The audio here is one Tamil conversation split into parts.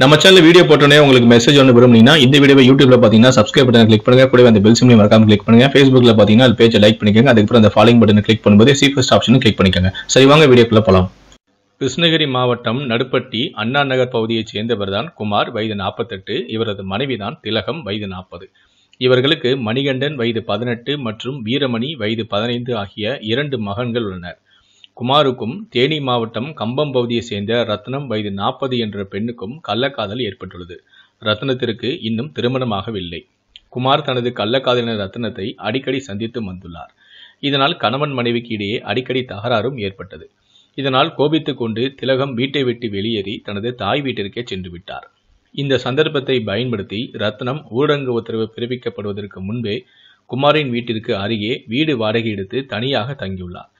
நம்ம சேனல் வீடியோ போட்டோன்னே உங்களுக்கு மெசேஜ் ஒன்று விரும்புனீங்கன்னா இந்த வீடியோ யூடியூப்ல பார்த்தீங்கன்னா சப்ஸ்கிரைப் பட்டன் கிளிக் பண்ணுங்க கூட அந்த பெல் சிம்லையும் மறக்காம கிளிக் பண்ணுங்க ஃபேஸ்புக்ல பார்த்தீங்கன்னா அது பேஜை லைக் பண்ணிக்கோங்க அதுக்கப்புறம் அந்த ஃபாலோயிங் பட்டன் கிளிக் பண்ணும்போது சீஃபஸ்ட் ஆப்ஷன் கிளிக் பண்ணிக்கோங்க சரி வாங்க வீடியோக்குள்ள போகலாம் கிருஷ்ணகிரி மாவட்டம் நடுப்பட்டி அண்ணா நகர் பகுதியைச் சேர்ந்தவர் தான் குமார் வயது நாற்பத்தெட்டு இவரது மனைவி தான் திலகம் வயது நாற்பது இவர்களுக்கு மணிகண்டன் வயது பதினெட்டு மற்றும் வீரமணி வயது பதினைந்து ஆகிய இரண்டு மகன்கள் உள்ளனர் குமாருக்கும் தேனி மாவட்டம் கம்பம் பகுதியை சேர்ந்த ரத்னம் வயது நாற்பது என்ற பெண்ணுக்கும் கள்ளக்காதல் ஏற்பட்டுள்ளது ரத்னத்திற்கு இன்னும் திருமணமாகவில்லை குமார் தனது கள்ளக்காதலின் ரத்னத்தை அடிக்கடி சந்தித்து வந்துள்ளார் இதனால் கணவன் மனைவிக்கு இடையே அடிக்கடி தகராறும் ஏற்பட்டது இதனால் கோபித்துக் கொண்டு திலகம் வீட்டை விட்டு வெளியேறி தனது தாய் வீட்டிற்கே சென்று விட்டார் இந்த சந்தர்ப்பத்தை பயன்படுத்தி ரத்னம் ஊரடங்கு உத்தரவு பிறப்பிக்கப்படுவதற்கு முன்பே குமாரின் வீட்டிற்கு அருகே வீடு வாடகை எடுத்து தனியாக தங்கியுள்ளார்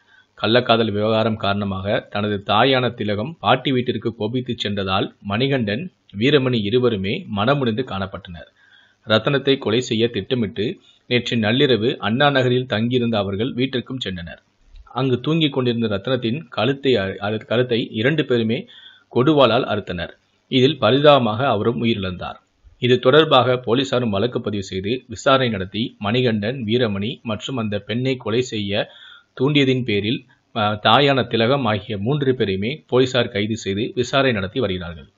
கள்ளக்காதல் விவகாரம் காரணமாக தனது தாயான திலகம் பாட்டி வீட்டிற்கு கோபித்து சென்றதால் மணிகண்டன் வீரமணி இருவருமே மனமுடிந்து காணப்பட்டனர் ரத்தனத்தை கொலை செய்ய திட்டமிட்டு நேற்று நள்ளிரவு அண்ணா நகரில் தங்கியிருந்த அவர்கள் வீட்டிற்கும் சென்றனர் அங்கு தூங்கிக் கொண்டிருந்த ரத்னத்தின் கழுத்தை கழுத்தை இரண்டு பேருமே கொடுவாளால் அறுத்தனர் இதில் பரிதாபமாக அவரும் உயிரிழந்தார் இது தொடர்பாக போலீசாரும் வழக்கு பதிவு செய்து விசாரணை நடத்தி மணிகண்டன் வீரமணி மற்றும் அந்த பெண்ணை கொலை செய்ய தூண்டியதின் பேரில் தாயான திலகம் ஆகிய மூன்று பேரையுமே போலீசார் கைது செய்து விசாரணை நடத்தி வருகிறார்கள்